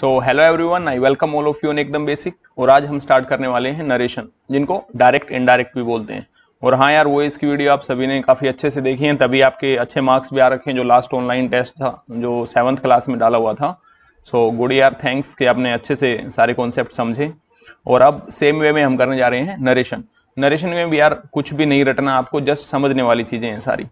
so hello everyone I welcome all of you in एकदम basic और आज हम स्टार्ट करने वाले हैं नरेशन जिनको डायरेक्ट इनडायरेक्ट भी बोलते हैं और हाँ यार वो इसकी वीडियो आप सभी ने काफ़ी अच्छे से देखी है तभी आपके अच्छे मार्क्स भी आ रखे हैं जो लास्ट ऑनलाइन टेस्ट था जो सेवन्थ क्लास में डाला हुआ था सो गुड यार थैंक्स कि आपने अच्छे से सारे कॉन्सेप्ट समझे और अब सेम वे में हम करने जा रहे हैं नरेशन नरेशन में भी यार कुछ भी नहीं रटना आपको जस्ट समझने वाली चीज़ें हैं सारी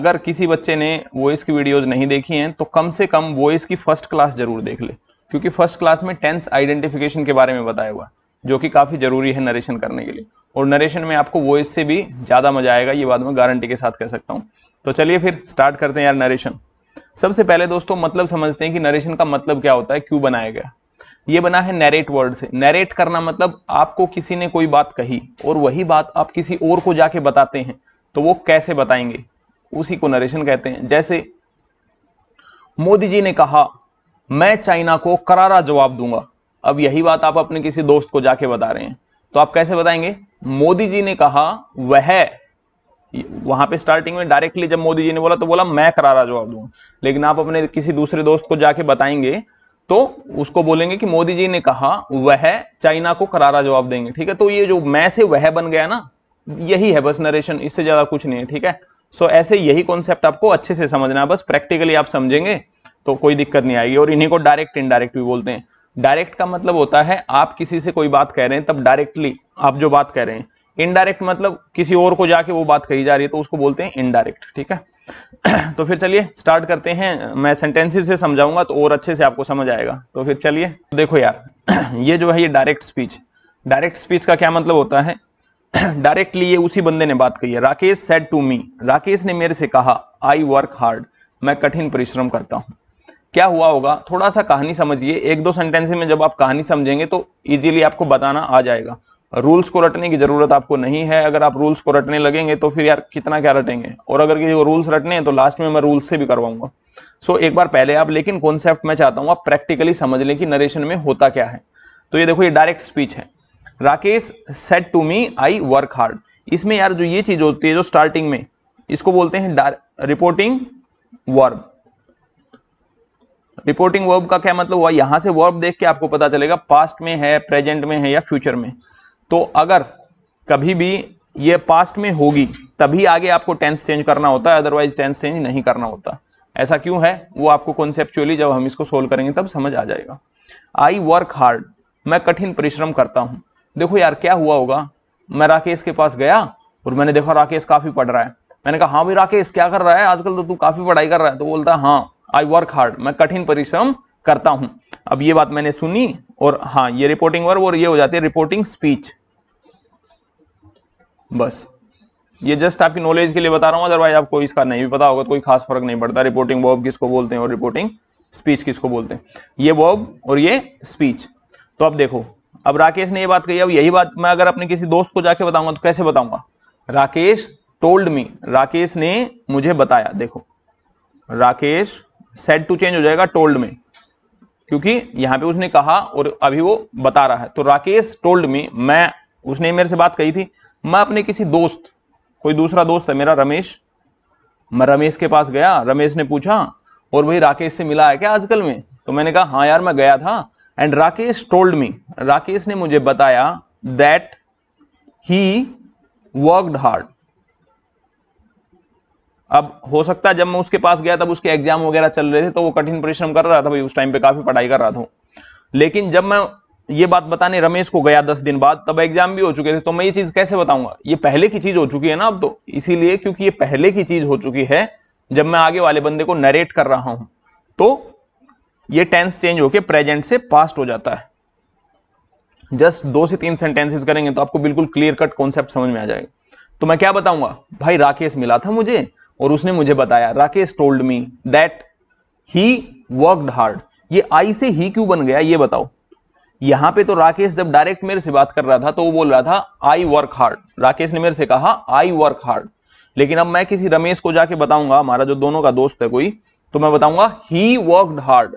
अगर किसी बच्चे ने वॉइस की वीडियोज़ नहीं देखी हैं तो कम से कम वॉइस की फर्स्ट क्लास जरूर देख ले क्योंकि फर्स्ट क्लास में टेंस आइडेंटिफिकेशन के बारे में बताया हुआ जो कि काफ़ी ज़रूरी है नरेशन करने के लिए और नरेशन में आपको वॉइस से भी ज़्यादा मजा आएगा ये बात मैं गारंटी के साथ कह सकता हूँ तो चलिए फिर स्टार्ट करते हैं यार नरेशन सबसे पहले दोस्तों मतलब समझते हैं कि नरेशन का मतलब क्या होता है क्यों बनाया गया ये बना है नरेट वर्ड से नरेट करना मतलब आपको किसी ने कोई बात कही और वही बात आप किसी और को जाके बताते हैं तो वो कैसे बताएंगे उसी को नरेशन कहते हैं जैसे मोदी जी ने कहा मैं चाइना को करारा जवाब दूंगा अब यही बात आप अपने किसी दोस्त को जाके बता रहे हैं तो आप कैसे बताएंगे मोदी जी ने कहा वह वहां पे स्टार्टिंग में डायरेक्टली जब मोदी जी ने बोला तो बोला मैं करारा जवाब दूंगा लेकिन आप अपने किसी दूसरे दोस्त को जाके बताएंगे तो उसको बोलेंगे कि मोदी जी ने कहा वह चाइना को करारा जवाब देंगे ठीक है तो ये जो मैं से वह बन गया ना यही है बस नरेशन इससे ज्यादा कुछ नहीं है ठीक है सो ऐसे यही कॉन्सेप्ट आपको अच्छे से समझना है बस प्रैक्टिकली आप समझेंगे तो कोई दिक्कत नहीं आएगी और इन्हीं को डायरेक्ट इनडायरेक्ट भी बोलते हैं डायरेक्ट का मतलब होता है आप किसी से कोई बात कह रहे हैं तब डायरेक्टली आप जो बात कह रहे हैं इनडायरेक्ट मतलब किसी और को जाके वो बात कही जा रही है तो उसको बोलते हैं इनडायरेक्ट ठीक है तो फिर चलिए स्टार्ट करते हैं मैं सेंटेंसेस से समझाऊंगा तो और अच्छे से आपको समझ आएगा तो फिर चलिए देखो यार ये जो है ये डायरेक्ट स्पीच डायरेक्ट स्पीच का क्या मतलब होता है डायरेक्टली ये उसी बंदे ने बात कही है Rakesh said to me Rakesh ने मेरे से कहा आई वर्क हार्ड मैं कठिन परिश्रम करता हूं क्या हुआ होगा थोड़ा सा कहानी समझिए एक दो सेंटेंस में जब आप कहानी समझेंगे तो इजीली आपको बताना आ जाएगा रूल्स को रटने की ज़रूरत आपको नहीं है अगर आप रूल्स को रटने लगेंगे तो फिर यार कितना क्या रटेंगे और अगर को रूल्स रटने हैं तो लास्ट में मैं रूल्स से भी करवाऊंगा सो एक बार पहले आप लेकिन कॉन्सेप्ट में चाहता हूँ आप प्रैक्टिकली समझ लें कि नरेशन में होता क्या है तो ये देखो ये डायरेक्ट स्पीच है Rakesh said to me I work hard इसमें यार जो ये चीज़ होती है जो स्टार्टिंग में इसको बोलते हैं रिपोर्टिंग वर्ब रिपोर्टिंग वर्ब का क्या मतलब हुआ यहां से वर्ब देख के आपको पता चलेगा पास्ट में है प्रेजेंट में है या फ्यूचर में तो अगर कभी भी ये पास्ट में होगी तभी आगे आपको टेंस चेंज करना होता है अदरवाइज टेंस चेंज नहीं करना होता ऐसा क्यों है वो आपको कॉन्सेप्चुअली जब हम इसको सोल्व करेंगे तब समझ आ जाएगा आई वर्क हार्ड मैं कठिन परिश्रम करता हूँ देखो यार क्या हुआ होगा मैं राकेश के पास गया और मैंने देखा राकेश काफ़ी पढ़ रहा है मैंने कहा हाँ भाई राकेश क्या कर रहा है आजकल तो तू काफ़ी पढ़ाई कर रहा है तो बोलता है हाँ आई वर्क हार्ड मैं कठिन परिश्रम करता हूं अब ये बात मैंने सुनी और हाँ ये रिपोर्टिंग वर्ब और ये हो जाती है रिपोर्टिंग स्पीच बस ये जस्ट आपकी नॉलेज के लिए बता रहा हूं अदरवाइज आपको इसका नहीं भी पता होगा कोई खास फर्क नहीं पड़ता रिपोर्टिंग वर्ब किसको बोलते हैं और रिपोर्टिंग स्पीच किसको बोलते हैं ये वर्ब और ये स्पीच तो अब देखो अब राकेश ने ये बात कही अब यही बात मैं अगर अपने किसी दोस्त को जाके बताऊंगा तो कैसे बताऊंगा राकेश टोल्ड मी राकेश ने मुझे बताया देखो राकेश सेट टू चेंज हो जाएगा टोल्ड में क्योंकि यहां पे उसने कहा और अभी वो बता रहा है तो राकेश टोल्ड में मैं उसने मेरे से बात कही थी मैं अपने किसी दोस्त कोई दूसरा दोस्त है मेरा रमेश मैं रमेश के पास गया रमेश ने पूछा और वही राकेश से मिला है क्या आजकल में तो मैंने कहा हाँ यार मैं गया था and Rakesh told me Rakesh ने मुझे बताया दैट ही वर्कड हार्ड अब हो सकता है जब मैं उसके पास गया तब उसके एग्जाम वगैरह चल रहे थे तो वो कठिन परिश्रम कर रहा था भाई उस टाइम पे काफी पढ़ाई कर रहा था लेकिन जब मैं ये बात बताने रमेश को गया दस दिन बाद तब एग्जाम भी हो चुके थे तो मैं ये चीज कैसे बताऊंगा ये पहले की चीज हो चुकी है ना अब तो इसीलिए क्योंकि ये पहले की चीज हो चुकी है जब मैं आगे वाले बंदे को नरेट कर रहा हूं तो ये टेंस चेंज होके प्रेजेंट से पास्ट हो जाता है जस्ट दो से तीन सेंटेंसेस करेंगे तो आपको बिल्कुल क्लियर कट कॉन्सेप्ट समझ में आ जाएगा तो मैं क्या बताऊंगा भाई राकेश मिला था मुझे और उसने मुझे बताया Rakesh told me that he worked hard ये आई से ही क्यों बन गया ये बताओ यहां पे तो राकेश जब डायरेक्ट मेरे से बात कर रहा था तो वो बोल रहा था आई वर्क हार्ड राकेश ने मेरे से कहा आई वर्क हार्ड लेकिन अब मैं किसी रमेश को जाके बताऊंगा हमारा जो दोनों का दोस्त है कोई तो मैं बताऊंगा ही वर्कड हार्ड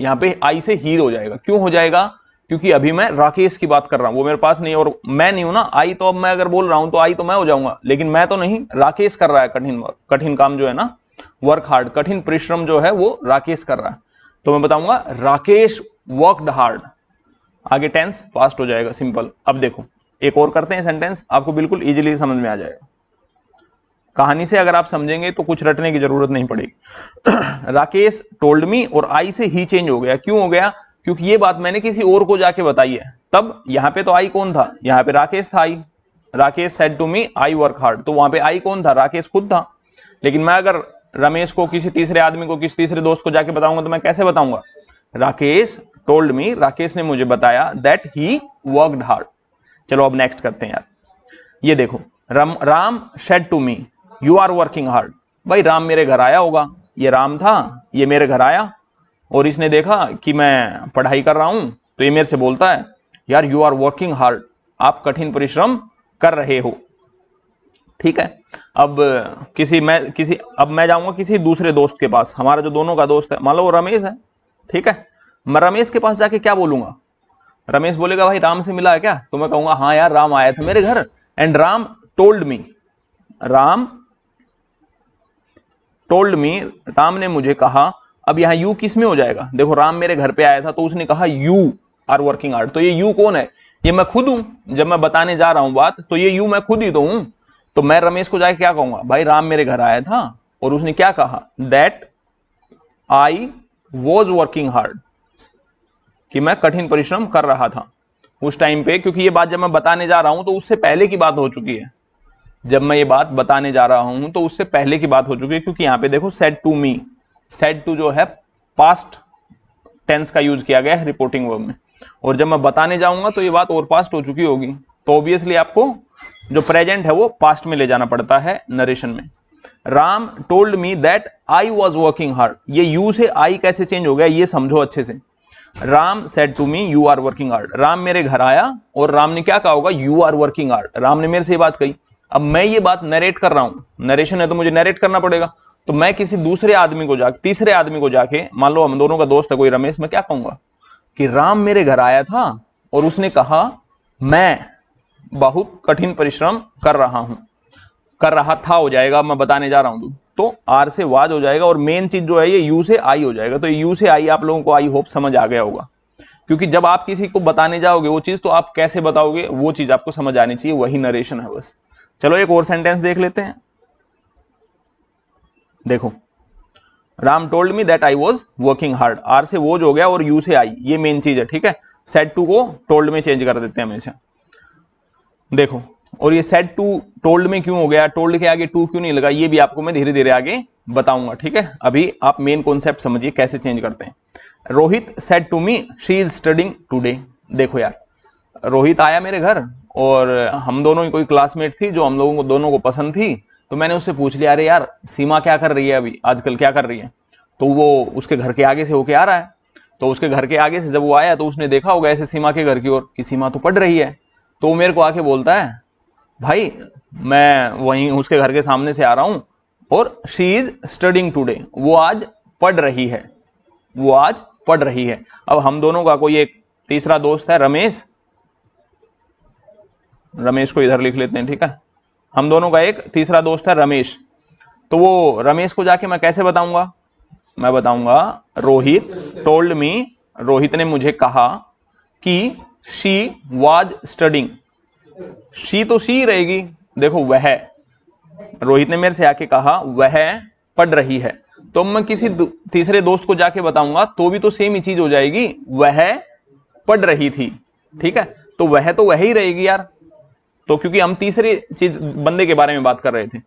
यहां पे आई से हीर हो जाएगा क्यों हो जाएगा क्योंकि अभी मैं राकेश की बात कर रहा हूं वो मेरे पास नहीं और मैं नहीं हूं ना आई तो अब मैं अगर बोल रहा हूं तो आई तो मैं हो जाऊंगा लेकिन मैं तो नहीं राकेश कर रहा है कठिन कठिन काम जो है ना वर्क हार्ड कठिन परिश्रम जो है वो राकेश कर रहा है तो मैं बताऊंगा राकेश वर्कड हार्ड आगे टेंस पास्ट हो जाएगा सिंपल अब देखो एक और करते हैं सेंटेंस आपको बिल्कुल इजिली समझ में आ जाएगा कहानी से अगर आप समझेंगे तो कुछ रटने की जरूरत नहीं पड़ेगी राकेश टोल्ड मी और आई से ही चेंज हो गया क्यों हो गया क्योंकि ये बात मैंने किसी और को जाके बताई है तब यहाँ पे तो आई कौन था यहाँ पे राकेश था I Rakesh said to me I work hard तो वहां पे आई कौन था राकेश खुद था लेकिन मैं अगर रमेश को किसी तीसरे आदमी को किसी तीसरे दोस्त को जाके बताऊंगा तो मैं कैसे बताऊंगा राकेश टोल्ड मी राकेश ने मुझे बताया दैट ही वर्कड हार्ड चलो अब नेक्स्ट करते हैं यार ये देखो Ram Ram said to me you are working hard भाई राम मेरे घर आया होगा ये राम था ये मेरे घर आया और इसने देखा कि मैं पढ़ाई कर रहा हूं तो ये मेरे से बोलता है यार यू आर वर्किंग हार्ड आप कठिन परिश्रम कर रहे हो ठीक है अब किसी मैं किसी अब मैं जाऊंगा किसी दूसरे दोस्त के पास हमारा जो दोनों का दोस्त है मान लो वो रमेश है ठीक है मैं रमेश के पास जाके क्या बोलूंगा रमेश बोलेगा भाई राम से मिला है क्या तो मैं कहूंगा हाँ यार राम आया था मेरे घर and Ram told me Ram told me Ram ने मुझे कहा अब यहां यू किस में हो जाएगा देखो राम मेरे घर पे आया था तो उसने कहा यू आर वर्किंग आर्ट तो ये यू कौन है ये मैं खुद हूं जब मैं बताने जा रहा हूं बात तो ये यू मैं खुद ही तो हूं तो मैं रमेश को जाके क्या कहूंगा भाई राम मेरे घर आया था और उसने क्या कहा that I was working hard कि मैं कठिन परिश्रम कर रहा था उस टाइम पे क्योंकि ये बात जब मैं बताने जा रहा हूं तो उससे पहले की बात हो चुकी है जब मैं ये बात बताने जा रहा हूं तो उससे पहले की बात हो चुकी है क्योंकि यहां पे देखो said to me said to जो है पास्ट टेंस का यूज किया गया है रिपोर्टिंग वर्ब में और जब मैं बताने जाऊंगा तो ये बात और पास्ट हो चुकी होगी तो ऑब्वियसली आपको जो प्रेजेंट है वो पास्ट में ले जाना पड़ता है नरेशन में Ram told me that I was working hard ये यू से आई कैसे चेंज हो गया ये समझो अच्छे से Ram said to me you are working hard Ram मेरे घर आया और राम ने क्या कहा होगा you are working hard Ram ने मेरे से ये बात कही अब मैं ये बात नरेट कर रहा हूं नरेशन है तो मुझे नरेट करना पड़ेगा तो मैं किसी दूसरे आदमी को जाके तीसरे आदमी को जाके मान लो हम दोनों का दोस्त है कोई रमेश मैं क्या कहूंगा कि राम मेरे घर आया था और उसने कहा मैं बहुत कठिन परिश्रम कर रहा हूं कर रहा था हो जाएगा मैं बताने जा रहा हूं तो आर से वाज हो जाएगा और मेन चीज जो है ये यू से आई हो जाएगा तो यू से आई आप लोगों को आई होप समझ आ गया होगा क्योंकि जब आप किसी को बताने जाओगे वो चीज तो आप कैसे बताओगे वो चीज आपको समझ आनी चाहिए वही नरेशन है बस चलो एक और सेंटेंस देख लेते हैं देखो Ram told me that I was working hard are से वोज हो गया और यू से आई ये मेन चीज है ठीक है सेट टू को टोल्ड में चेंज कर देते हैं हमेशा देखो और ये सेट टू टोल्ड में क्यों हो गया टोल्ड के आगे टू क्यों नहीं लगा ये भी आपको मैं धीरे धीरे आगे बताऊंगा ठीक है अभी आप मेन कॉन्सेप्ट समझिए कैसे चेंज करते हैं Rohit said to me she is studying today देखो यार रोहित आया मेरे घर और हम दोनों की कोई क्लासमेट थी जो हम लोगों को दोनों को पसंद थी तो मैंने उससे पूछ लिया अरे यार सीमा क्या कर रही है अभी आजकल क्या कर रही है तो वो उसके घर के आगे से होके आ रहा है तो उसके घर के आगे से जब वो आया तो उसने देखा होगा ऐसे सीमा के घर की ओर कि सीमा तो पढ़ रही है तो वो मेरे को आके बोलता है भाई मैं वहीं उसके घर के सामने से आ रहा हूँ और शी इज स्टडिंग टूडे वो आज पढ़ रही है वो आज पढ़ रही है अब हम दोनों का कोई एक तीसरा दोस्त है रमेश रमेश को इधर लिख लेते हैं ठीक है हम दोनों का एक तीसरा दोस्त है रमेश तो वो रमेश को जाके मैं कैसे बताऊंगा मैं बताऊंगा रोहित टोल्ड मी रोहित ने मुझे कहा कि शी वाज स्टडिंग शी तो शी रहेगी देखो वह रोहित ने मेरे से आके कहा वह पढ़ रही है तो मैं किसी तीसरे दोस्त को जाके बताऊंगा तो भी तो सेम ही चीज हो जाएगी वह पढ़ रही थी ठीक है तो वह तो वही रहेगी यार तो क्योंकि हम तीसरी चीज बंदे के बारे में बात कर रहे थे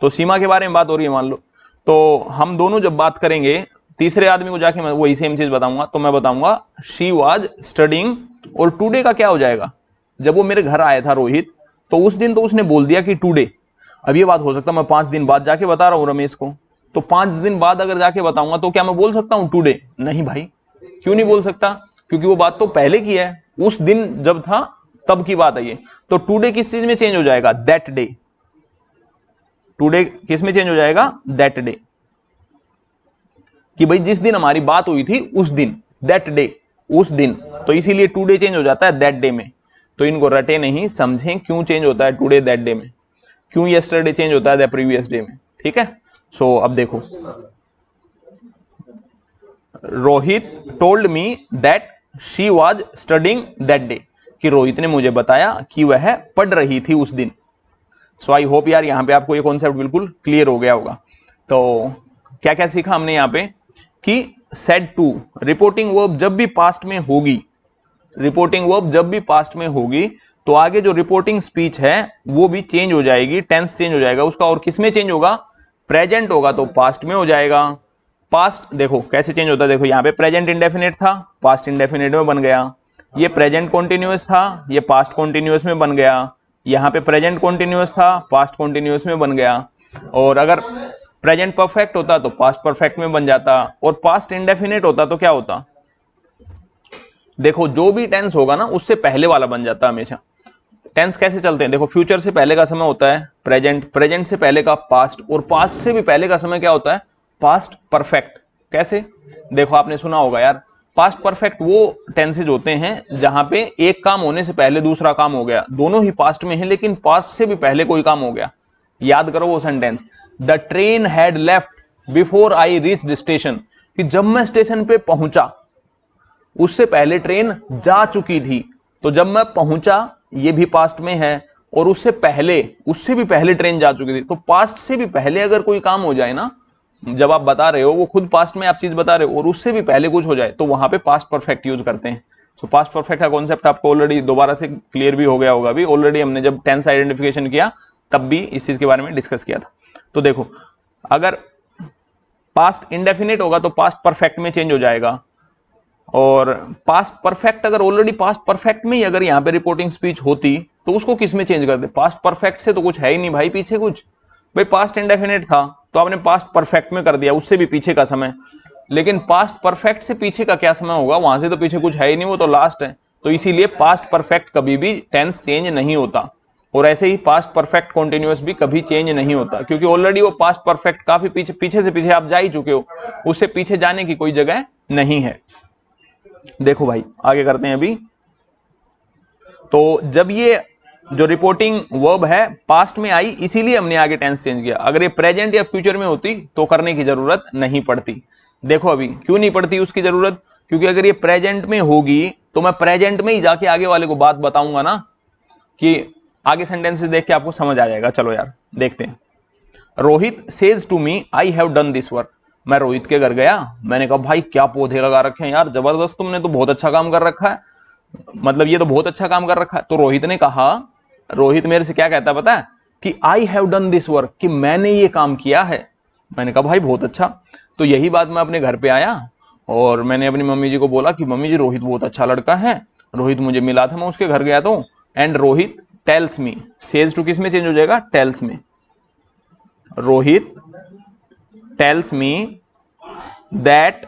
तो सीमा के बारे में बात हो रही है मान लो तो हम दोनों जब बात करेंगे तीसरे आदमी को जाके मैं वही सेम चीज बताऊंगा तो मैं बताऊंगा शी वाज स्टडिंग और टुडे का क्या हो जाएगा जब वो मेरे घर आया था रोहित तो उस दिन तो उसने बोल दिया कि टुडे अब ये बात हो सकता है मैं पांच दिन बाद जाके बता रहा हूँ रमेश को तो पांच दिन बाद अगर जाके बताऊंगा तो क्या मैं बोल सकता हूँ टूडे नहीं भाई क्यों नहीं बोल सकता क्योंकि वो बात तो पहले की है उस दिन जब था तब की बात है ये तो टूडे किस चीज में चेंज हो जाएगा दैट डे टूडे किस में चेंज हो जाएगा दैट डे कि भाई जिस दिन हमारी बात हुई थी उस दिन दैट डे उस दिन तो इसीलिए टूडे चेंज हो जाता है दैट डे में तो इनको रटे नहीं समझें क्यों चेंज होता है टूडे दैट डे में क्यों यस्टरडे चेंज होता है प्रीवियस डे में ठीक है सो so, अब देखो Rohit told me that she was studying that day कि रोहित ने मुझे बताया कि वह पढ़ रही थी उस दिन सो आई होप यार यहाँ पे आपको ये कॉन्सेप्ट बिल्कुल क्लियर हो गया होगा तो क्या क्या सीखा हमने यहाँ पे कि सेट टू रिपोर्टिंग वर्ब जब भी पास्ट में होगी रिपोर्टिंग वर्ब जब भी पास्ट में होगी तो आगे जो रिपोर्टिंग स्पीच है वो भी चेंज हो जाएगी टेंस चेंज हो जाएगा उसका और किस में चेंज होगा प्रेजेंट होगा तो पास्ट में हो जाएगा पास्ट देखो कैसे चेंज होता है देखो यहाँ पे प्रेजेंट इंडेफिनेट था पास्ट इंडेफिनेट में बन गया ये प्रेजेंट कॉन्टिन्यूस था ये पास्ट कॉन्टिन्यूस में बन गया यहाँ पे प्रेजेंट कॉन्टिन्यूस था पास्ट कॉन्टिन्यूस में बन गया और अगर प्रेजेंट परफेक्ट होता तो पास्ट परफेक्ट में बन जाता और पास्ट इंडेफिनेट होता तो क्या होता देखो जो भी टेंस होगा ना उससे पहले वाला बन जाता हमेशा टेंस कैसे चलते हैं देखो फ्यूचर से पहले का समय होता है प्रेजेंट प्रेजेंट से पहले का पास्ट और पास्ट से भी पहले का समय क्या होता है पास्ट परफेक्ट कैसे देखो आपने सुना होगा यार पास्ट परफेक्ट वो टेंसेज होते हैं जहां पे एक काम होने से पहले दूसरा काम हो गया दोनों ही पास्ट में है लेकिन पास्ट से भी पहले कोई काम हो गया याद करो वो sentence the train had left before I reach the station कि जब मैं स्टेशन पे पहुंचा उससे पहले ट्रेन जा चुकी थी तो जब मैं पहुंचा ये भी पास्ट में है और उससे पहले उससे भी पहले ट्रेन जा चुकी थी तो पास्ट से भी पहले अगर कोई काम हो जाए ना जब आप बता रहे हो वो खुद पास्ट में आप चीज बता रहे हो और उससे भी पहले कुछ हो जाए तो वहां पे पास्ट परफेक्ट यूज करते हैं सो पास्ट परफेक्ट का कॉन्सेप्ट आपको ऑलरेडी दोबारा से क्लियर भी हो गया होगा अभी ऑलरेडी हमने जब टेंस आइडेंटिफिकेशन किया तब भी इस चीज के बारे में डिस्कस किया था तो देखो अगर पास्ट इंडेफिनेट होगा तो पास्ट परफेक्ट में चेंज हो जाएगा और पास्ट परफेक्ट अगर ऑलरेडी पास्ट परफेक्ट में ही अगर यहाँ पे रिपोर्टिंग स्पीच होती तो उसको किस में चेंज करते पास्ट परफेक्ट से तो कुछ है ही नहीं भाई पीछे कुछ भाई पास्ट इंडेफिनेट था तो आपने पास्ट परफेक्ट में कर दिया उससे भी पीछे का समय लेकिन पास्ट परफेक्ट से पीछे का क्या समय होगा वहां से तो पीछे कुछ है ही नहीं वो तो लास्ट है तो इसीलिए पास्ट परफेक्ट कभी भी टेंस चेंज नहीं होता और ऐसे ही पास्ट परफेक्ट कॉन्टिन्यूस भी कभी चेंज नहीं होता क्योंकि ऑलरेडी वो पास्ट परफेक्ट काफी पीछे पीछे से पीछे आप जा ही चुके हो उससे पीछे जाने की कोई जगह नहीं है देखो भाई आगे करते हैं अभी तो जब ये जो रिपोर्टिंग वर्ब है पास्ट में आई इसीलिए हमने आगे टेंस चेंज किया अगर ये प्रेजेंट या फ्यूचर में होती तो करने की जरूरत नहीं पड़ती देखो अभी क्यों नहीं पड़ती उसकी जरूरत क्योंकि अगर ये प्रेजेंट में होगी तो मैं प्रेजेंट में ही जाके आगे वाले को बात बताऊंगा ना कि आगे सेंटेंसेस देख के आपको समझ आ जाएगा चलो यार देखते हैं Rohit says to me I have done this work मैं रोहित के घर गया मैंने कहा भाई क्या पौधे लगा रखे हैं यार जबरदस्त तुमने तो बहुत अच्छा काम कर रखा है मतलब ये तो बहुत अच्छा काम कर रखा है तो रोहित ने कहा रोहित मेरे से क्या कहता है पता कि I have done this work कि मैंने ये काम किया है मैंने कहा भाई बहुत अच्छा तो यही बात मैं अपने घर पे आया और मैंने अपनी मम्मी जी को बोला कि मम्मी जी रोहित बहुत अच्छा लड़का है रोहित मुझे मिला था मैं उसके घर गया तो and Rohit tells me says to किस में चेंज हो जाएगा टेल्स में Rohit tells me that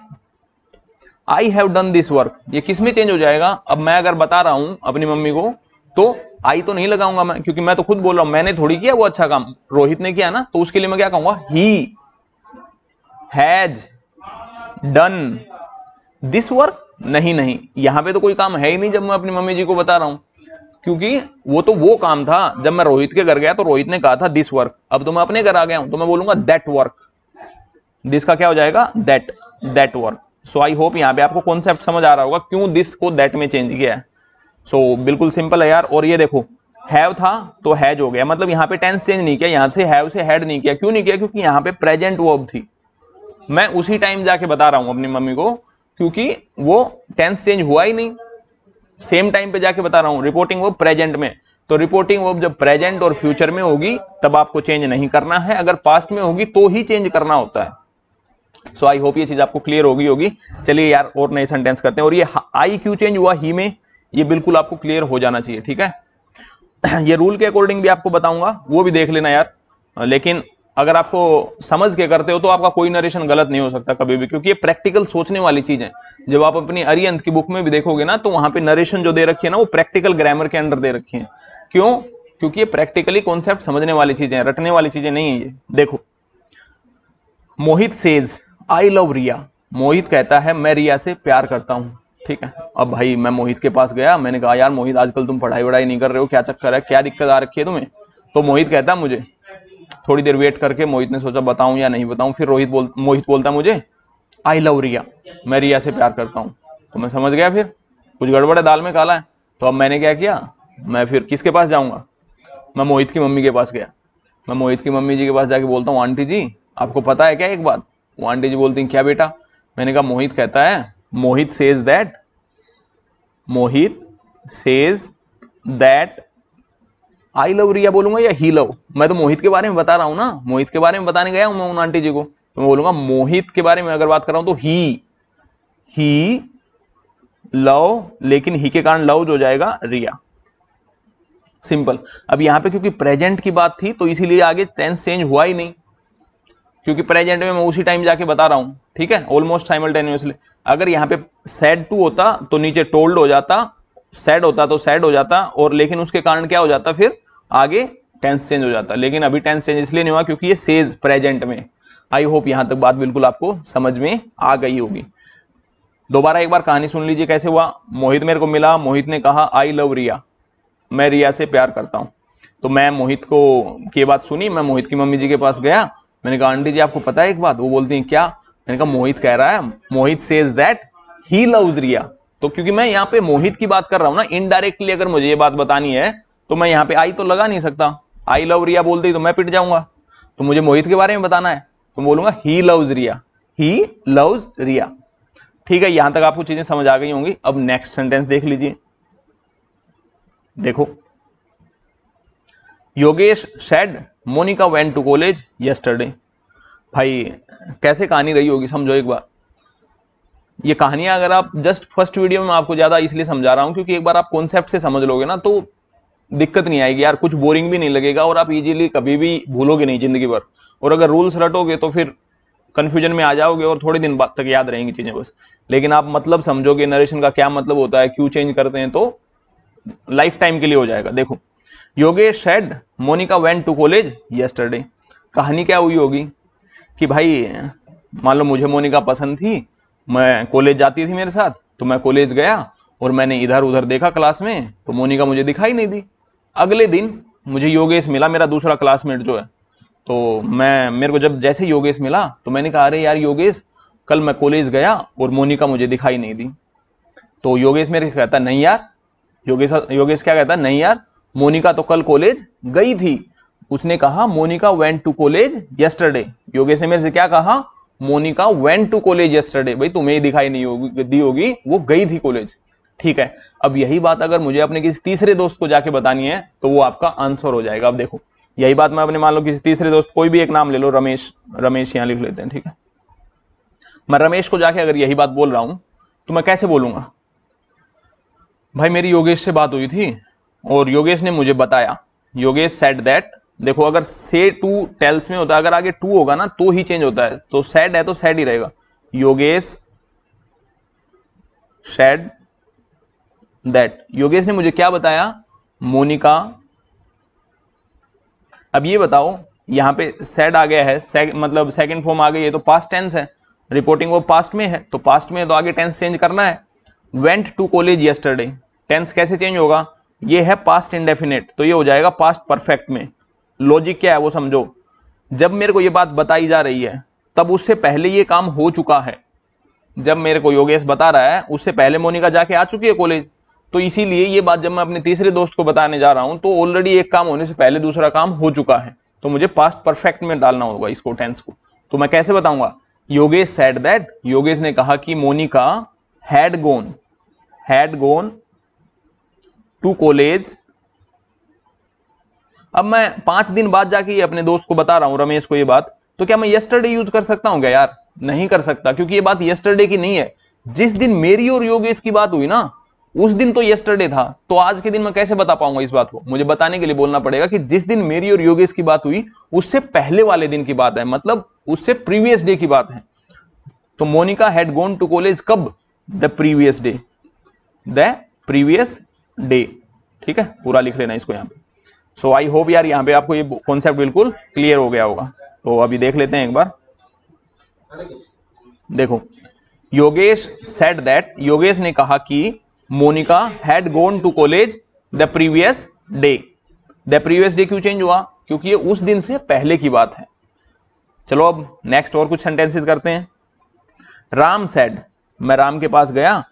I have done this work ये किस में चेंज हो जाएगा अब मैं अगर बता रहा हूं अपनी मम्मी को तो आई तो नहीं लगाऊंगा मैं क्योंकि मैं तो खुद बोल रहा हूं मैंने थोड़ी किया वो अच्छा काम रोहित ने किया ना तो उसके लिए मैं क्या कहूंगा he has done this work नहीं नहीं यहां पे तो कोई काम है ही नहीं जब मैं अपनी मम्मी जी को बता रहा हूं क्योंकि वो तो वो काम था जब मैं रोहित के घर गया तो रोहित ने कहा था दिस वर्क अब तो मैं अपने घर आ गया हूं तो मैं बोलूंगा दैट वर्क दिस का क्या हो जाएगा that that work so I hope यहां पे आपको कॉन्सेप्ट समझ आ रहा होगा क्यों दिस को दैट में चेंज किया है सो so, बिल्कुल सिंपल है यार और ये देखो हैव था तो हैज हो गया मतलब यहाँ पे टेंस चेंज नहीं किया यहाँ से हैव से हैड नहीं किया क्यों नहीं किया क्योंकि यहाँ पे प्रेजेंट वर्ब थी मैं उसी टाइम जाके बता रहा हूँ अपनी मम्मी को क्योंकि वो टेंस चेंज हुआ ही नहीं सेम टाइम पे जाके बता रहा हूँ रिपोर्टिंग वर्ब प्रेजेंट में तो रिपोर्टिंग वर्ब जब प्रेजेंट और फ्यूचर में होगी तब आपको चेंज नहीं करना है अगर पास्ट में होगी तो ही चेंज करना होता है सो आई होप ये चीज आपको क्लियर होगी होगी चलिए यार और नए सेंटेंस करते हैं और ये आई क्यों चेंज हुआ ही में ये बिल्कुल आपको क्लियर हो जाना चाहिए ठीक है ये रूल के अकॉर्डिंग भी आपको बताऊंगा वो भी देख लेना यार लेकिन अगर आपको समझ के करते हो तो आपका कोई नरेशन गलत नहीं हो सकता कभी भी क्योंकि ये प्रैक्टिकल सोचने वाली चीज है जब आप अपनी अरियंत की बुक में भी देखोगे ना तो वहां पे नरेशन जो दे रखी है ना वो प्रैक्टिकल ग्रामर के अंडर दे रखी है क्यों क्योंकि ये प्रैक्टिकली कॉन्सेप्ट समझने वाली चीजें रटने वाली चीजें नहीं है ये देखो मोहित सेज आई लव रिया मोहित कहता है मैं रिया से प्यार करता हूं ठीक है अब भाई मैं मोहित के पास गया मैंने कहा यार मोहित आजकल तुम पढ़ाई वढ़ाई नहीं कर रहे हो क्या चक्कर है क्या दिक्कत आ रखी है तुम्हें तो मोहित कहता है मुझे थोड़ी देर वेट करके मोहित ने सोचा बताऊं या नहीं बताऊं फिर रोहित बोल मोहित बोलता मुझे आई लव रिया मैं रिया से प्यार करता हूँ तो मैं समझ गया फिर कुछ गड़बड़ है दाल में काला है तो अब मैंने क्या किया मैं फिर किसके पास जाऊँगा मैं मोहित की मम्मी के पास गया मैं मोहित की मम्मी जी के पास जाके बोलता हूँ आंटी जी आपको पता है क्या एक बात वो आंटी जी बोलती क्या बेटा मैंने कहा मोहित कहता है mohit says that mohit says that I love Riya बोलूंगा या ही लव मैं तो मोहित के बारे में बता रहा हूं ना मोहित के बारे में बताने गया हूं मैं उन आंटी जी को तो मैं बोलूंगा मोहित के बारे में अगर बात कर रहा हूं तो ही ही लव लेकिन ही के कारण लव जो जाएगा रिया सिंपल अब यहां पे क्योंकि प्रेजेंट की बात थी तो इसीलिए आगे टेंस चेंज हुआ ही नहीं क्योंकि प्रेजेंट में मैं उसी टाइम जाके बता रहा हूं ठीक है ऑलमोस्ट साइमल्टेनियसली अगर यहाँ पे सैड टू होता तो नीचे टोल्ड हो जाता सैड होता तो सैड हो जाता और लेकिन उसके कारण क्या हो जाता फिर आगे टेंस चेंज हो जाता लेकिन अभी टेंस चेंज इसलिए नहीं हुआ क्योंकि ये सेज प्रेजेंट में आई होप यहां तक बात बिल्कुल आपको समझ में आ गई होगी दोबारा एक बार कहानी सुन लीजिए कैसे हुआ मोहित मेरे को मिला मोहित ने कहा आई लव रिया मैं रिया से प्यार करता हूँ तो मैं मोहित को की बात सुनी मैं मोहित की मम्मी जी के पास गया मैंने कहा आंटी जी आपको पता है एक बात वो बोलती है क्या मैंने कहा मोहित कह रहा है Mohit says that he loves Riya तो क्योंकि मैं यहां पे मोहित की बात कर रहा हूं ना इनडायरेक्टली अगर मुझे ये बात बतानी है तो मैं यहां पे आई तो लगा नहीं सकता आई लव रिया बोलते ही तो मैं पिट जाऊंगा तो मुझे मोहित के बारे में बताना है तो बोलूंगा ही लव्स रिया ही लव्स रिया ठीक है यहां तक आपको चीजें समझ आ गई होंगी अब नेक्स्ट सेंटेंस देख लीजिए देखो Yogesh said Monica went to college yesterday भाई कैसे कहानी रही होगी समझो एक बार ये कहानियाँ अगर आप जस्ट फर्स्ट वीडियो में आपको ज़्यादा इसलिए समझा रहा हूँ क्योंकि एक बार आप कॉन्सेप्ट से समझ लोगे ना तो दिक्कत नहीं आएगी यार कुछ बोरिंग भी नहीं लगेगा और आप इजीली कभी भी भूलोगे नहीं जिंदगी भर और अगर रूल्स रटोगे तो फिर कन्फ्यूजन में आ जाओगे और थोड़े दिन बाद तक याद रहेंगी चीज़ें बस लेकिन आप मतलब समझोगे नरेशन का क्या मतलब होता है क्यों चेंज करते हैं तो लाइफ टाइम के लिए हो जाएगा देखो Yogesh Monica went to college yesterday कहानी क्या हुई होगी कि भाई मान लो मुझे मोनिका पसंद थी मैं कॉलेज जाती थी मेरे साथ तो मैं कॉलेज गया और मैंने इधर उधर देखा क्लास में तो मोनिका मुझे दिखाई नहीं दी अगले दिन मुझे योगेश मिला मेरा दूसरा क्लासमेट जो है तो मैं मेरे को जब जैसे योगेश मिला तो मैंने कहा अरे यार योगेश कल मैं कॉलेज गया और मोनिका मुझे दिखाई नहीं दी तो योगेश मेरे कहता नहीं यार योगेश योगेश क्या कहता नहीं यार मोनिका तो कल कॉलेज गई थी उसने कहा Monica went to college yesterday Yogesh ने मेरे से क्या कहा Monica went to college yesterday भाई तुम्हें ही दिखाई नहीं होगी दी होगी वो गई थी कॉलेज ठीक है अब यही बात अगर मुझे अपने किसी तीसरे दोस्त को जाके बतानी है तो वो आपका आंसर हो जाएगा अब देखो यही बात मैं अपने मान लो किसी तीसरे दोस्त कोई भी एक नाम ले लो रमेश रमेश यहां लिख लेते हैं ठीक है मैं रमेश को जाके अगर यही बात बोल रहा हूं तो मैं कैसे बोलूंगा भाई मेरी योगेश से बात हुई थी और योगेश ने मुझे बताया योगेश सेट दैट देखो अगर से टू टेल्स में होता है अगर आगे टू होगा ना तो ही चेंज होता है तो सेड है तो सेड ही रहेगा योगेश सैड दैट योगेश ने मुझे क्या बताया मोनिका अब ये बताओ यहां पे सेड आ गया है से, मतलब सेकंड फॉर्म आ गई है तो पास्ट टेंस है रिपोर्टिंग वो पास्ट में है तो पास्ट में तो आगे टेंस चेंज करना है went to college yesterday tense कैसे चेंज होगा ये है पास्ट इंडेफिनेट तो ये हो जाएगा पास्ट परफेक्ट में लॉजिक क्या है वो समझो जब मेरे को ये बात बताई जा रही है तब उससे पहले ये काम हो चुका है जब मेरे को योगेश बता रहा है उससे पहले मोनिका जाके आ चुकी है कॉलेज तो इसीलिए ये बात जब मैं अपने तीसरे दोस्त को बताने जा रहा हूं तो ऑलरेडी एक काम होने से पहले दूसरा काम हो चुका है तो मुझे पास्ट परफेक्ट में डालना होगा इसको टेंस को तो मैं कैसे बताऊंगा योगेश सेड दैट योगेश ने कहा कि Monica had gone had gone to college अब मैं पांच दिन बाद जाके ये अपने दोस्त को बता रहा हूं रमेश को ये बात तो क्या मैं येस्टरडे यूज कर सकता हूं क्या यार नहीं कर सकता क्योंकि ये बात येस्टरडे की नहीं है जिस दिन मेरी और योगेश की बात हुई ना उस दिन तो येस्टरडे था तो आज के दिन मैं कैसे बता पाऊंगा इस बात को मुझे बताने के लिए बोलना पड़ेगा कि जिस दिन मेरी और योगेश की बात हुई उससे पहले वाले दिन की बात है मतलब उससे प्रीवियस डे की बात है तो Monica had gone to college कब the previous day the previous day ठीक है पूरा लिख लेना इसको यहां पे सो आई होप यार यहाँ पे आपको ये कॉन्सेप्ट बिल्कुल क्लियर हो गया होगा तो अभी देख लेते हैं एक बार देखो योगेश सेड दैट योगेश ने कहा कि Monica had gone to college the previous day the previous day क्यों चेंज हुआ क्योंकि ये उस दिन से पहले की बात है चलो अब नेक्स्ट और कुछ सेंटेंसेस करते हैं राम सेड मैं राम के पास गया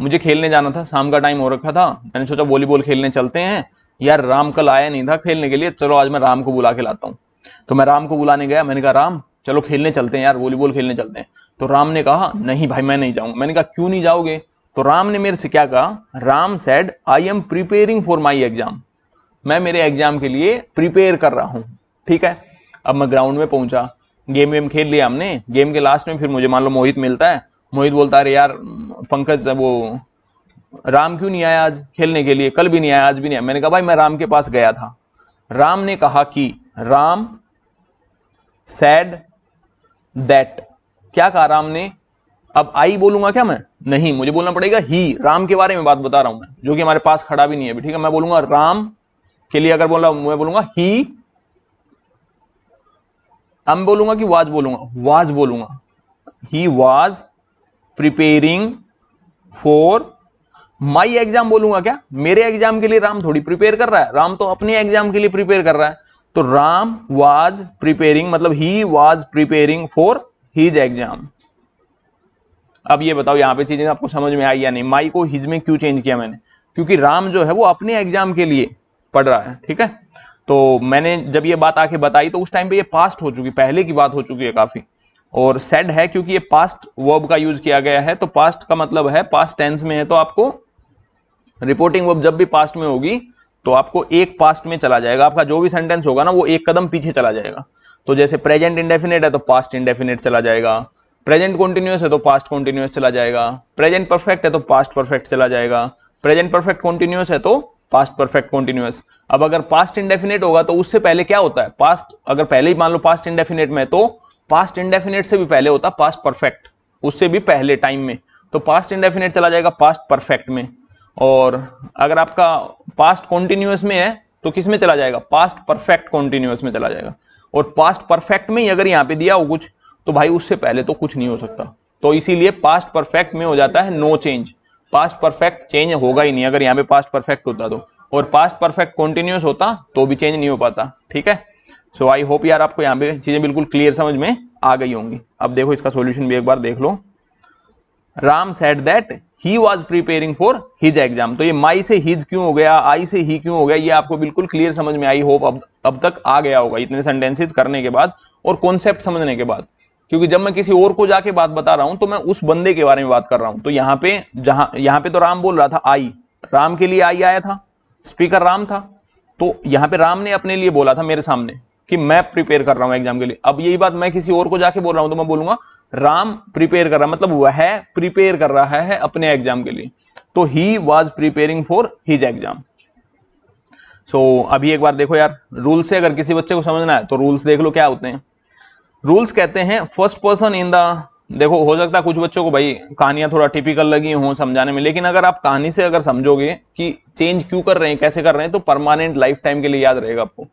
मुझे खेलने जाना था शाम का टाइम हो रखा था मैंने सोचा वॉलीबॉल खेलने चलते हैं यार राम कल आया नहीं था खेलने के लिए चलो आज मैं राम को बुला के लाता हूँ तो मैं राम को बुलाने गया मैंने कहा राम चलो खेलने चलते हैं यार वॉलीबॉल खेलने चलते हैं तो राम ने कहा नहीं भाई मैं नहीं जाऊंगा मैंने कहा क्यों नहीं जाओगे तो राम ने मेरे से क्या कहा Ram said I am preparing for my exam मैं मेरे एग्जाम के लिए प्रिपेयर कर रहा हूँ ठीक है अब मैं ग्राउंड में पहुंचा गेम वेम खेल लिया हमने गेम के लास्ट में फिर मुझे मान लो मोहित मिलता है मोहित बोलता है यार पंकज वो राम क्यों नहीं आया आज खेलने के लिए कल भी नहीं आया आज भी नहीं आया मैंने कहा भाई मैं राम के पास गया था राम ने कहा कि राम सैड दैट क्या कहा राम ने अब आई बोलूंगा क्या मैं नहीं मुझे बोलना पड़ेगा ही राम के बारे में बात बता रहा हूं मैं जो कि हमारे पास खड़ा भी नहीं है ठीक है मैं बोलूंगा राम के लिए अगर बोला मैं बोलूंगा ही हम बोलूंगा कि वाज बोलूंगा वाज बोलूंगा he was preparing for my exam बोलूंगा क्या मेरे एग्जाम के लिए राम थोड़ी प्रिपेयर कर रहा है राम तो अपने एग्जाम के लिए प्रिपेयर कर रहा है तो राम वाज प्रिपेयरिंग मतलब he was preparing for his exam अब ये बताओ यहां पे चीजें आपको समझ में आई या नहीं माई को हिज में क्यों चेंज किया मैंने क्योंकि राम जो है वो अपने एग्जाम के लिए पढ़ रहा है ठीक है तो मैंने जब ये बात आके बताई तो उस टाइम पे ये पास्ट हो चुकी पहले की बात हो चुकी है काफी और सेड है क्योंकि ये पास्ट वर्ब का यूज किया गया है तो पास्ट का मतलब है पास्ट टेंस में है तो आपको रिपोर्टिंग वर्ब जब भी पास्ट में होगी तो आपको एक पास्ट में चला जाएगा आपका जो भी सेंटेंस होगा ना वो एक कदम पीछे चला जाएगा तो जैसे प्रेजेंट इंडेफिनेट है तो पास्ट इंडेफिनेट चला जाएगा प्रेजेंट कॉन्टिन्यूस है तो पास्ट कॉन्टिन्यूस चला जाएगा प्रेजेंट परफेक्ट है तो पास्ट परफेक्ट चला जाएगा प्रेजेंट परफेक्ट कॉन्टिन्यूस है तो पास्ट परफेक्ट कॉन्टिन्यूस अब अगर पास्ट इंडेफिनेट होगा तो उससे पहले क्या होता है पास्ट अगर पहले ही मान लो पास्ट इंडेफिनेट में तो पास्ट इंडेफिनेट से भी पहले होता पास्ट परफेक्ट उससे भी पहले टाइम में तो पास्ट इंडेफिनेट चला जाएगा पास्ट परफेक्ट में और अगर आपका पास्ट कॉन्टिन्यूस में है तो किस में चला जाएगा पास्ट परफेक्ट कॉन्टिन्यूस में चला जाएगा और पास्ट परफेक्ट में ही अगर यहाँ पे दिया हो कुछ तो भाई उससे पहले तो कुछ नहीं हो सकता तो इसीलिए पास्ट परफेक्ट में हो जाता है no change past perfect change होगा ही नहीं अगर यहाँ पे पास्ट परफेक्ट होता तो और पास्ट परफेक्ट कॉन्टिन्यूस होता तो भी चेंज नहीं हो पाता ठीक है सो आई होप यार आपको यहाँ पे चीज़ें बिल्कुल क्लियर समझ में आ गई होंगी अब देखो इसका सोल्यूशन भी एक बार देख लो Ram said that he was preparing for his exam तो ये माई से हिज क्यों हो गया आई से ही क्यों हो गया ये आपको बिल्कुल क्लियर समझ में आई होप अब अब तक आ गया होगा इतने सेंटेंसेज करने के बाद और कॉन्सेप्ट समझने के बाद क्योंकि जब मैं किसी और को जाके बात बता रहा हूं तो मैं उस बंदे के बारे में बात कर रहा हूं तो यहाँ पे जहां यहाँ पे तो राम बोल रहा था आई राम के लिए आई आया था स्पीकर राम था तो यहाँ पे राम ने अपने लिए बोला था मेरे सामने कि मैं प्रिपेयर कर रहा हूँ एग्जाम के लिए अब यही बात मैं किसी और को जाके बोल रहा हूँ तो मैं बोलूंगा राम प्रिपेयर कर रहा मतलब वह प्रिपेयर कर रहा है अपने एग्जाम के लिए तो he was preparing for his exam so अभी एक बार देखो यार रूल्स से अगर किसी बच्चे को समझना है तो रूल्स देख लो क्या होते हैं रूल्स कहते हैं फर्स्ट पर्सन इन द देखो हो सकता है कुछ बच्चों को भाई कहानियां थोड़ा टिपिकल लगी हों समझाने में लेकिन अगर आप कहानी से अगर समझोगे कि चेंज क्यों कर रहे हैं कैसे कर रहे हैं तो परमानेंट लाइफ टाइम के लिए याद रहेगा आपको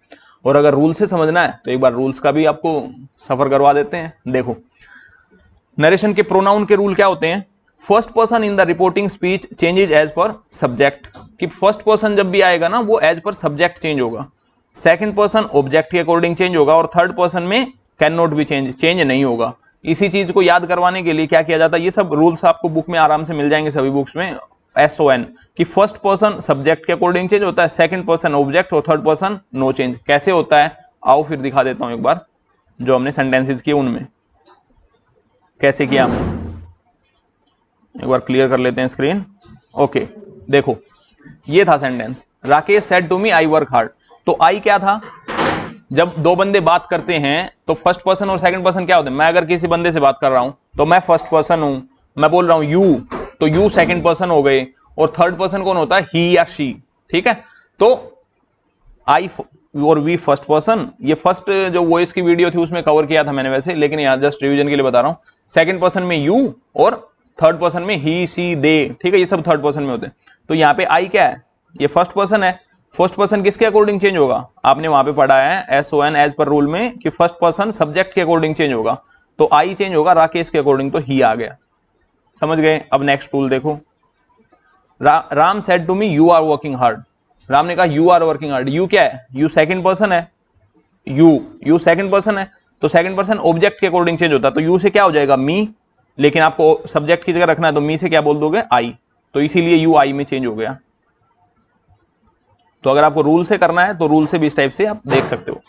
और अगर रूल से समझना है तो एक बार रूल्स का भी आपको सफर करवा देते हैं देखो नरेशन के प्रोनाउन के रूल क्या होते हैं first person in the reporting speech changes as per subject कि फर्स्ट पर्सन जब भी आएगा ना वो एज पर सब्जेक्ट चेंज होगा सेकंड पर्सन ऑब्जेक्ट के अकॉर्डिंग चेंज होगा और थर्ड पर्सन में कैन नॉट भी चेंज चेंज नहीं होगा इसी चीज को याद करवाने के लिए क्या किया जाता है ये सब रूल्स आपको बुक में आराम से मिल जाएंगे सभी बुक्स में एस ओ एन की फर्स्ट पर्सन सब्जेक्ट के अकॉर्डिंग चेंज होता है सेकेंड पर्सन ऑब्जेक्ट और थर्ड पर्सन नो चेंज कैसे होता है आओ फिर दिखा देता हूँ एक बार जो हमने सेंटेंसेज किए उनमें कैसे किया हमने एक बार क्लियर कर लेते हैं स्क्रीन ओके देखो ये था sentence Rakesh said to me I work hard तो आई क्या था जब दो बंदे बात करते हैं तो फर्स्ट पर्सन और सेकंड पर्सन क्या होते हैं मैं अगर किसी बंदे से बात कर रहा हूं तो मैं फर्स्ट पर्सन हूं मैं बोल रहा हूं यू तो यू सेकंड पर्सन हो गए और थर्ड पर्सन कौन होता है ही या शी ठीक है तो आई और वी फर्स्ट पर्सन ये फर्स्ट जो वॉइस की वीडियो थी उसमें कवर किया था मैंने वैसे लेकिन यहाँ जस्ट रिविजन के लिए बता रहा हूँ सेकेंड पर्सन में यू और थर्ड पर्सन में ही सी दे ठीक है ये सब थर्ड पर्सन में होते हैं तो यहाँ पे आई क्या है ये फर्स्ट पर्सन है फर्स्ट पर्सन किसके अकॉर्डिंग चेंज होगा आपने वहां पे पढ़ा है S O N as per rule में कि फर्स्ट पर्सन सब्जेक्ट के अकॉर्डिंग चेंज होगा तो आई चेंज होगा राकेश के अकॉर्डिंग तो ही आ गया समझ गए अब नेक्स्ट रूल देखो रा, Ram said to me you are working hard Ram ने कहा you are working hard you क्या है यू सेकंड पर्सन है यू यू सेकंड पर्सन है तो सेकंड पर्सन ऑब्जेक्ट के अकॉर्डिंग चेंज होता है तो यू से क्या हो जाएगा मी लेकिन आपको सब्जेक्ट की जगह रखना है तो मी से क्या बोल दोगे आई तो इसीलिए यू आई में चेंज हो गया तो अगर आपको रूल से करना है तो रूल से भी इस टाइप से आप देख सकते हो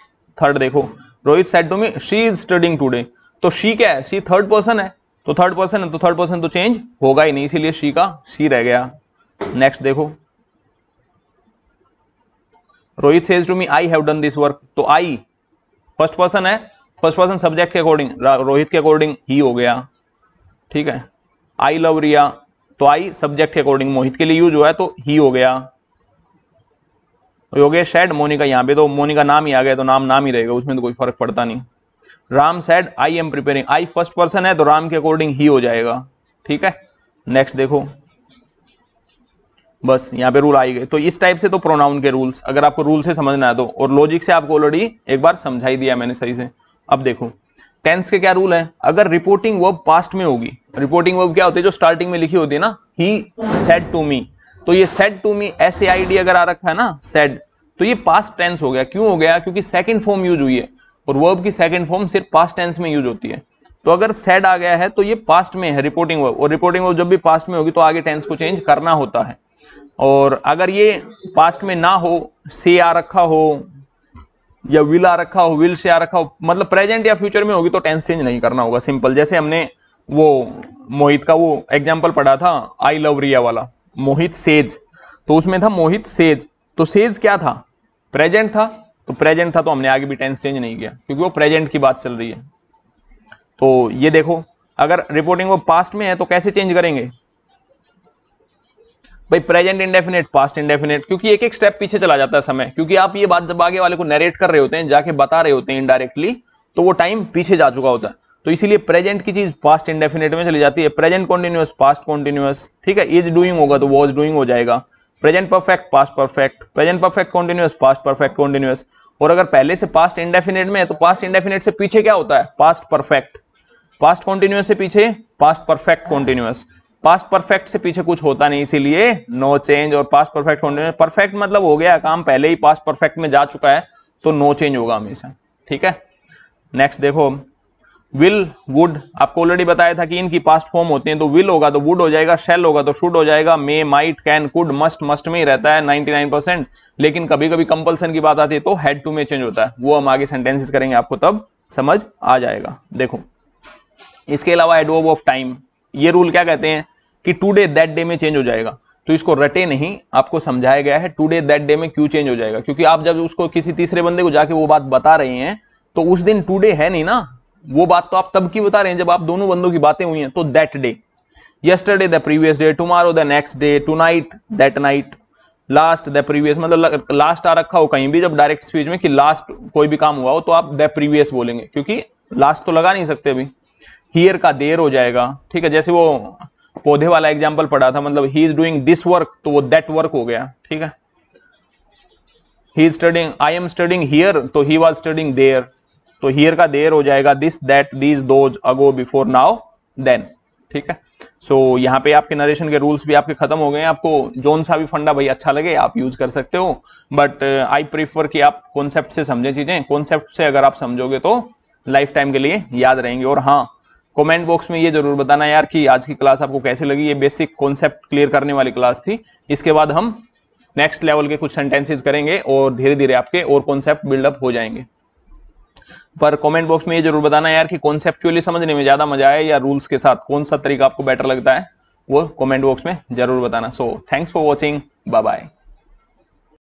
थर्ड देखो Rohit said to me she is studying today तो शी क्या है शी थर्ड पर्सन है तो थर्ड पर्सन है तो थर्ड पर्सन तो चेंज होगा ही नहीं इसीलिए शी का शी रह गया नेक्स्ट देखो Rohit says to me I have done this work तो आई फर्स्ट पर्सन है फर्स्ट पर्सन सब्जेक्ट के अकॉर्डिंग रोहित के अकॉर्डिंग ही हो गया ठीक है आई लव रिया तो आई सब्जेक्ट के अकॉर्डिंग मोहित के लिए यूज हुआ है तो ही हो गया योगेश सैड मोनिका यहां पे तो मोनिका नाम ही आ गया तो नाम नाम ही रहेगा उसमें तो कोई फर्क पड़ता नहीं Ram said I am preparing I first person है तो राम के अकॉर्डिंग ही हो जाएगा ठीक है नेक्स्ट देखो बस यहाँ पे रूल आई गए तो इस टाइप से तो प्रोनाउन के रूल्स अगर आपको रूल से समझना है तो और लॉजिक से आपको ऑलरेडी एक बार समझाई दिया मैंने सही से अब देखो टेंस के क्या रूल है अगर रिपोर्टिंग वर्ब पास्ट में होगी रिपोर्टिंग वर्ब क्या होती है जो स्टार्टिंग में लिखी होती है ना ही सेड टू मी तो ये said to me S A I D अगर आ रखा है ना सेड तो ये पास्ट टेंस हो गया क्यों हो गया क्योंकि सेकंड फॉर्म यूज हुई है और वर्ब की सेकेंड फॉर्म सिर्फ पास्ट टेंस में यूज होती है तो अगर सेड आ गया है तो ये पास्ट में है रिपोर्टिंग वर्ब और रिपोर्टिंग वर्ब जब भी पास्ट में होगी तो आगे टेंस को चेंज करना होता है और अगर ये पास्ट में ना हो से आ रखा हो या विल आ रखा हो विल से आ रखा हो मतलब प्रेजेंट या फ्यूचर में होगी तो टेंस चेंज नहीं करना होगा सिंपल जैसे हमने वो मोहित का वो एग्जाम्पल पढ़ा था आई लव रिया वाला मोहित सेज तो उसमें था मोहित सेज तो सेज क्या था प्रेजेंट था तो प्रेजेंट था तो हमने आगे भी टेंस चेंज नहीं किया क्योंकि वो प्रेजेंट की बात चल रही है तो ये देखो अगर रिपोर्टिंग वो पास्ट में है तो कैसे चेंज करेंगे भाई प्रेजेंट इंडेफिनेट पास्ट इंडेफिनेट क्योंकि एक एक स्टेप पीछे चला जाता है समय क्योंकि आप ये बात जब आगे वाले को नरेट कर रहे होते हैं जाके बता रहे होते हैं इनडायरेक्टली तो वो टाइम पीछे जा चुका होता है तो इसीलिए प्रेजेंट की चीज पास्ट इंडेफिनेट में चली जाती है प्रेजेंट कॉन्टिन्यूस पास्ट कॉन्टिन्यूस ठीक है इज डूइंग होगा तो वॉज डूइंग हो जाएगा present perfect past perfect present perfect continuous past perfect continuous और अगर पहले से पास्ट इंडेफिनेट में है तो पास्ट इंडेफिनेट से पीछे क्या होता है पास्ट परफेक्ट पास्ट कॉन्टिन्यूस से पीछे past perfect continuous past perfect से पीछे कुछ होता नहीं इसीलिए नो चेंज और पास्ट परफेक्ट होने में परफेक्ट मतलब हो गया काम पहले ही पास्ट परफेक्ट में जा चुका है तो नो चेंज होगा हमेशा ठीक है नेक्स्ट देखो विल वुड आपको ऑलरेडी बताया था कि इनकी पास्ट फॉर्म होती है तो विल होगा तो वुड हो जाएगा शेल होगा तो शुड हो जाएगा may might can could must must में ही रहता है 99 परसेंट लेकिन कभी कभी कंपल्सन की बात आती है तो हेड टू में चेंज होता है वो हम आगे सेंटेंसेस करेंगे आपको तब समझ आ जाएगा देखो इसके अलावा एडवर्ब ऑफ टाइम ये रूल क्या कहते हैं कि टुडे दैट डे में चेंज हो जाएगा तो इसको रटे नहीं आपको समझाया गया है टुडे दैट डे में क्यों चेंज हो जाएगा क्योंकि आप जब उसको किसी तीसरे बंदे को जाके वो बात बता रहे हैं तो उस दिन टुडे है नहीं ना वो बात तो आप तब की बता रहे हैं जब आप दोनों बंदों की बातें हुई हैं तो that day yesterday the previous day tomorrow the next day tonight that night last the previous मतलब लास्ट आ रखा हो कहीं भी जब डायरेक्ट स्पीच में कि लास्ट कोई भी काम हुआ हो तो आप द प्रीवियस बोलेंगे क्योंकि लास्ट तो लगा नहीं सकते अभी हियर का देर हो जाएगा ठीक है जैसे वो पौधे वाला एग्जाम्पल पढ़ा था मतलब he is doing this work तो वो दैट वर्क हो गया ठीक है he studying I am studying here तो ही वॉज स्टडिंग देयर तो हियर का देयर हो जाएगा this that this those ago before now then ठीक है सो so, यहाँ पे आपके नरेशन के रूल्स भी आपके खत्म हो गए हैं आपको जोन सा भी फंडा भाई अच्छा लगे आप यूज कर सकते हो बट आई प्रीफर कि आप कॉन्सेप्ट से समझें चीजें कॉन्सेप्ट से अगर आप समझोगे तो लाइफ टाइम के लिए याद रहेंगे और हाँ कमेंट बॉक्स में ये जरूर बताना यार कि आज की क्लास आपको कैसे लगी ये बेसिक कॉन्सेप्ट क्लियर करने वाली क्लास थी इसके बाद हम नेक्स्ट लेवल के कुछ सेंटेंसेज करेंगे और धीरे धीरे आपके और कॉन्सेप्ट बिल्डअप हो जाएंगे पर कमेंट बॉक्स में ये जरूर बताना यार कि कॉन्सेप्चुअली समझने में ज़्यादा मजा आया या रूल्स के साथ कौन सा तरीका आपको बेटर लगता है वो कमेंट बॉक्स में जरूर बताना so thanks for watching bye bye